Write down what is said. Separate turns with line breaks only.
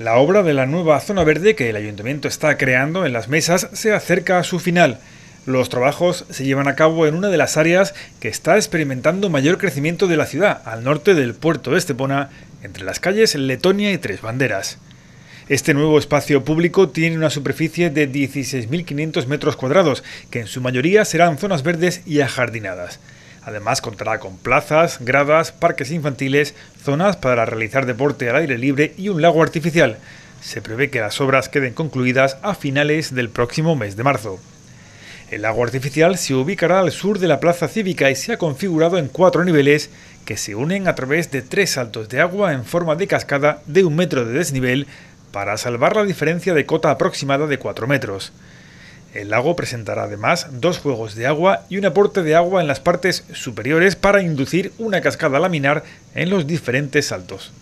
La obra de la nueva zona verde que el ayuntamiento está creando en las mesas se acerca a su final. Los trabajos se llevan a cabo en una de las áreas que está experimentando mayor crecimiento de la ciudad, al norte del puerto de Estepona, entre las calles Letonia y Tres Banderas. Este nuevo espacio público tiene una superficie de 16.500 metros cuadrados, que en su mayoría serán zonas verdes y ajardinadas. Además contará con plazas, gradas, parques infantiles, zonas para realizar deporte al aire libre y un lago artificial. Se prevé que las obras queden concluidas a finales del próximo mes de marzo. El lago artificial se ubicará al sur de la plaza cívica y se ha configurado en cuatro niveles que se unen a través de tres saltos de agua en forma de cascada de un metro de desnivel para salvar la diferencia de cota aproximada de cuatro metros. El lago presentará además dos juegos de agua y un aporte de agua en las partes superiores para inducir una cascada laminar en los diferentes saltos.